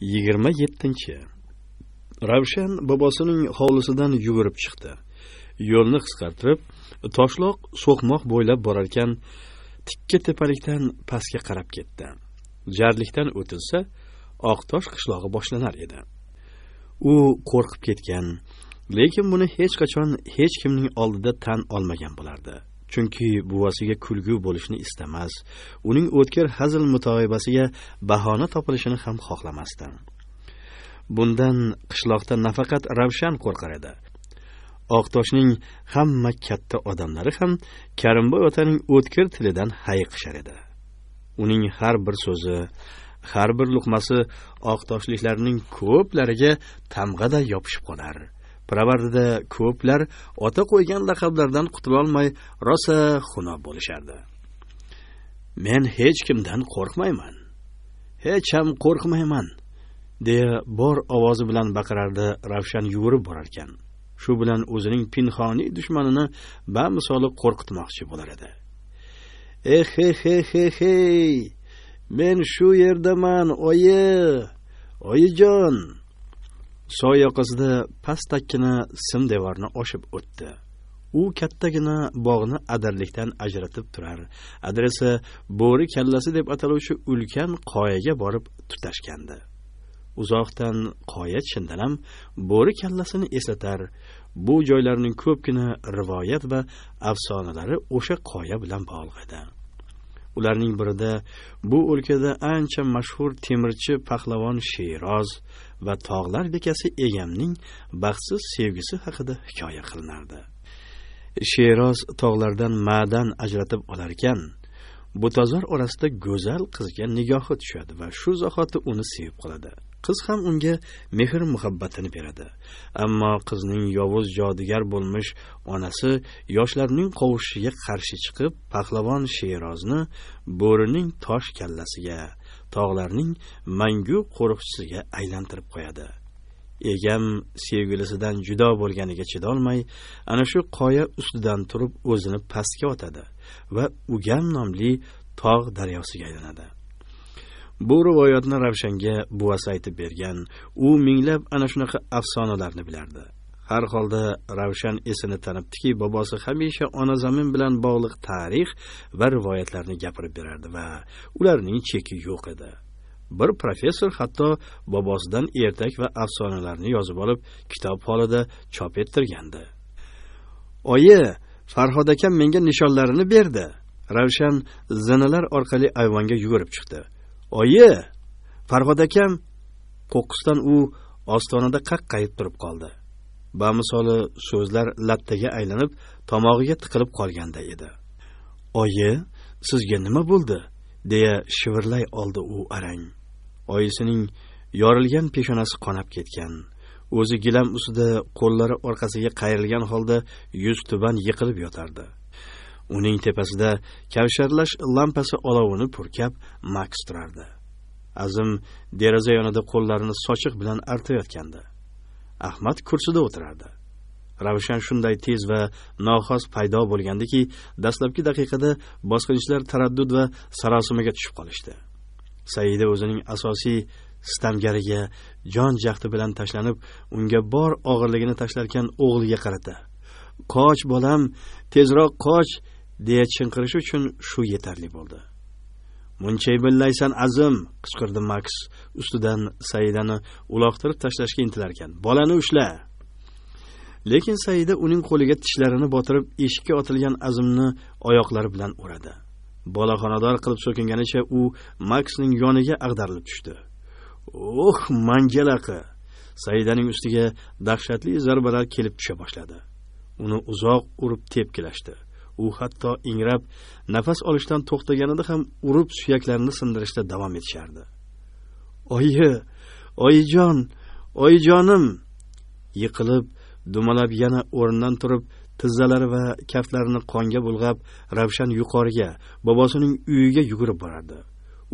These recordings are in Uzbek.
yigirma yettinchi ravshan bobosining hovlisidan yugurib chiqdi yo'lni qisqartirib toshloq so'qmoq bo'ylab borarkan tikka tepalikdan pastga qarab ketdi jarlikdan o'tilsa oqtosh qishlog'i boshlanar edi u qo'rqib ketgan lekin buni hech qachon hech kimning oldida tan olmagan bo'lardi chunki buvasiga kulgu bo'lishni istamas uning o'tkir hazil mutoibasiga bahona topilishini ham xohlamasdi bundan qishloqda nafaqat ravshan qo'rqar edi oqtoshning hamma katta odamlari ham karimboy otaning o'tkir tilidan hayiqishar edi uning har bir so'zi har bir luqmasi oqtoshliklarning ko'plariga tamg'aday yopishib qolar pirovardida ko'plar ota qo'ygan laqablardan qutulolmay rosa xunob bo'lishardi men hech kimdan qo'rqmayman hech ham qo'rqmayman deya bor ovozi bilan baqirardi ravshan yugurib borarkan shu bilan o'zining pinhoniy dushmanini bamisoli qo'rqitmoqchi bo'lar edi eh he he he hey men shu yerdaman oyi oyijon soy yoqasida pastakkina sim devorni oshib o'tdi u kattagina bog'ni adirlikdan ajratib turar adresi bo'ri kallasi deb ataluvchi ulkan qoyaga borib tutashgandi uzoqdan qoya chindanam bo'ri kallasini eslatar bu joylarning ko'pgina rivoyat va afsonalari o'sha qoya bilan bog'liq edi ularning birida bu o'lkada ancha mashhur temirchi pahlavon sheroz va tog'lar bekasi egamning baxtsiz sevgisi haqida hikoya qilinardi sheroz tog'lardan ma'dan ajratib olarkan butazor orasida go'zal qizga nigohi tushadi va shu zahoti uni sevib qoladi qiz ham unga mehr muhabbatini beradi ammo qizning yovuz jodigar bo'lmish onasi yoshlarning qovushishiga qarshi chiqib pahlavon sherozni bo'rining tosh kallasiga tog'larning mangu qo'riqchisiga aylantirib qo'yadi egam sevgilisidan judo bo'lganiga chidolmay ana shu qoya ustidan turib o'zini pastga otadi va ugam nomli tog' daryosiga aylanadi bu rivoyatni ravshanga buvasi aytib bergan u minglab ana shunaqa afsonalarni bilardi har holda ravshan esini tanibdiki bobosi hamisha ona zamin bilan bog'liq tarix va rivoyatlarni gapirib berardi va ularning cheki yo'q edi bir professor hatto bobosidan ertak va afsonalarni yozib olib kitob holida chop ettirgandi oyi farhod akam menga nishonlarini berdi ravshan zinalar orqali ayvonga yugurib chiqdi oyi farhod akam qo'qqisdan u ostonada qaqqayib turib qoldi bamisoli so'zlar lattaga aylanib tomog'iga tiqilib qolganday edi oyi sizga nima bo'ldi deya shivirlay oldi u arang oyisining yorilgan peshonasi qonab ketgan o'zi gilam ustida qo'llari orqasiga qayrilgan holda yuz tuban yiqilib yotardi uning tepasida kavsharlash lampasi olovini purkab maks turardi azim deraza yonida qo'llarini sochiq bilan artayotgandi ahmad kursida o'tirardi ravshan shunday tez va noxos paydo bo'lgandiki dastlabki daqiqada bosqinchilar taraddud va sarosimaga tushib qolishdi saida o'zining asosiy sitamgariga jon jahdi bilan tashlanib unga bor og'irligini tashlarkan o'g'liga qarata qoch bolam tezroq qoch deya chinqirish uchun shu yetarli bo'ldi muncha billaysan azim qichqirdi maks ustidan saidani uloqtirib tashlashga intilarkan bolani ushla lekin saida uning qo'liga tishlarini botirib eshikka otilgan azimni oyoqlari bilan uradi bola xonador qilib so'kinganicha u maksning yoniga ag'darilib tushdi oh mangalaqi saidaning ustiga dahshatli zarbalar kelib tusha boshladi uni uzoq urib tepkilashdi u hatto ingrab nafas olishdan to'xtaganida ham urib suyaklarini sindirishda davom etishardi oyi oyijon oyijonim yiqilib dumalab yana o'rnidan turib tizzalari va kaftlarini qonga bulg'ab ravshan yuqoriga bobosining uyiga yugurib borardi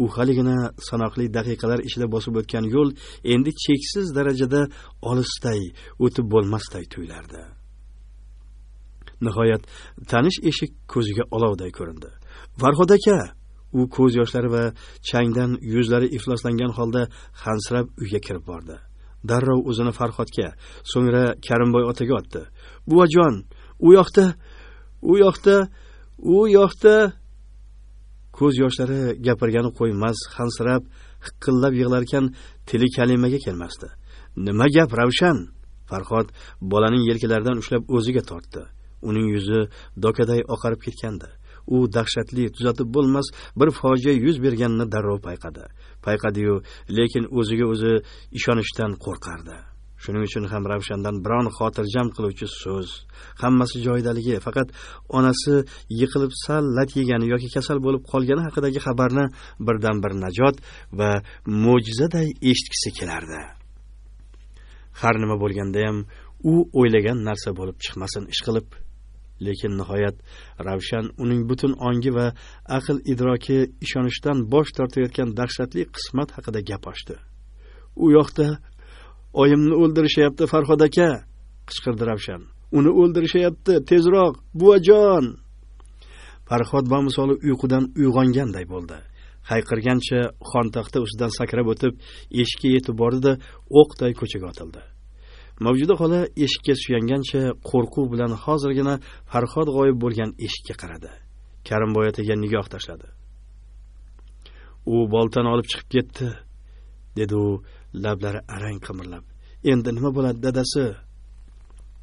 u haligina sanoqli daqiqalar ichida bosib o'tgan yo'l endi cheksiz darajada olisday o'tib bo'lmasday tuyulardi nihoyat tanish eshik ko'ziga olovday ko'rindi farhod aka u ko'z yoshlari va changdan yuzlari ifloslangan holda hansirab uyga kirib bordi darrov o'zini farhodga so'ngra karimboy otaga otdi buvajon u yoqda u yoqda u yoqda ko'z yoshlari gapirgani qo'ymas hansirab hiqillab yig'larkan tili kalimaga kelmasdi nima gap ravshan farhod bolaning yelkalaridan ushlab o'ziga tortdi uning yuzi dokaday oqarib ketgandi u dahshatli tuzatib bo'lmas bir fojia yuz berganini darrov payqadi payqadiyu lekin o'ziga o'zi ishonishdan qo'rqardi shuning uchun ham ravshandan biron xotirjam qiluvchi so'z hammasi joyidaligi faqat onasi yiqilib sal lat yegani yoki kasal bo'lib qolgani haqidagi xabarni birdan bir najot va mo'jizaday eshitgisi kelardi har nima bo'lganda ham u o'ylagan narsa bo'lib chiqmasin ishqilib lekin nihoyat ravshan uning butun ongi va aql idroki ishonishdan bosh tortayotgan dahshatli qismat haqida gap ochdi u yoqda oyimni o'ldirishyapti farhod aka qichqirdi ravshan uni o'ldirishyapti tezroq buvajon farhod bamisoli uyqudan uyg'onganday bo'ldi hayqirgancha xontaxta ustidan sakrab o'tib eshikka yetib bordi o'qday ko'chaga otildi mavjuda xola eshikka suyangancha qo'rquv bilan hozirgina farhod g'oyib bo'lgan eshikka qaradi karimboy otaga nigoh tashladi u boltani olib chiqib ketdi dedi u lablari arang qimirlab endi nima bo'ladi dadasi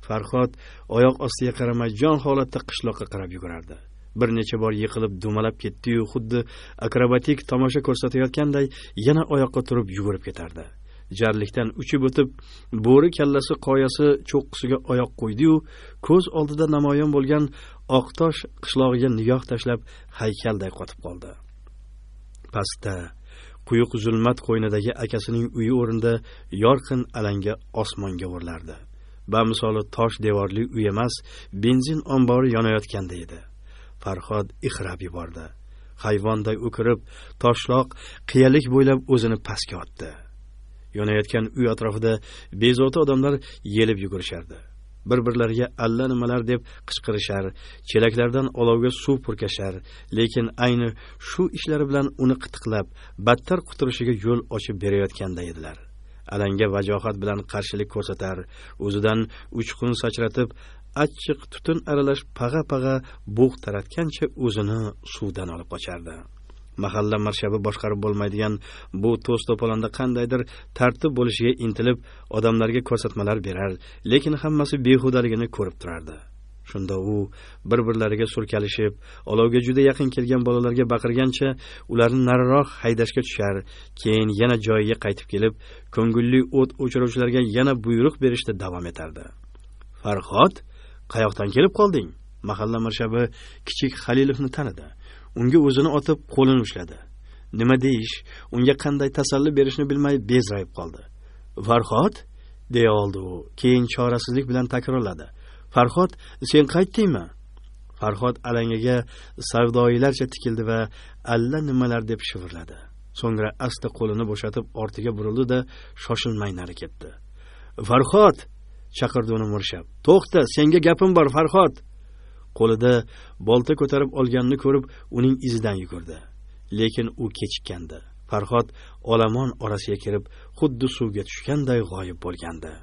farhod oyoq ostiga qaramay jon holatda qishloqqa qarab yugurardi bir necha bor yiqilib dumalab ketdiyu xuddi akrobatik tomosha ko'rsatayotganday yana oyoqqa turib yugurib ketardi jarlikdan uchib o'tib bo'ri kallasi qoyasi cho'qqisiga oyoq qo'ydiyu ko'z oldida namoyon bo'lgan oqtosh qishlog'iga nigoh tashlab haykalday qotib qoldi pastda quyuq zulmat qo'ynidagi akasining uyi o'rinda yorqin alanga osmonga o'rlardi bamisoli tosh devorli uy emas benzin ombori yonayotganda edi farhod ixrab yubordi hayvonday o'kirib toshloq qiyalik bo'ylab o'zini pastga otdi yonayotgan uy atrofida bezovta odamlar yelib yugurishardi bir-birlariga alla nimalar deb qichqirishar, chelaklardan olovga suv purkashar, lekin ayni shu ishlari bilan uni qitiqlab, battar quturishiga yo'l ochib berayotganda edilar. Alanga vajohat bilan qarshilik ko'rsatar, o'zidan uchqun sachratib, achchiq tutun aralash pag'a-pag'a bug' taratgancha o'zini suvdan olib qochardi. mahalla marshabi boshqarib bo'lmaydigan bu to's to'polonda qandaydir tartib bo'lishiga intilib odamlarga ko'rsatmalar berar lekin hammasi behudaligini ko'rib turardi shunda u bir birlariga surkalishib olovga juda yaqin kelgan bolalarga baqirgancha ularni nariroq haydashga tushar keyin yana joyiga qaytib kelib ko'ngilli o't o'chiruvchilarga yana buyruq berishda davom etardi farhod qayoqdan kelib qolding mahalla mirshabi kichik xalilovni tanidi unga o'zini otib qo'lini ushladi nima deyish unga qanday tasalli berishni bilmay bezrayib qoldi farhod deya oldi u keyin chorasizlik bilan takrorladi farhod sen qaytdingmi farhod alangaga savdoyilarcha tikildi va alla nimalar deb shivirladi so'ngra asta qo'lini bo'shatib ortiga burildi da shoshilmay nari ketdi farhod chaqirdi uni mirshab to'xta senga gapim bor farhod qo'lida bolta ko'tarib olganini ko'rib uning izidan yugurdi lekin u kechikkandi farhod olomon orasiga kirib xuddi suvga tushganday g'oyib bo'lgandi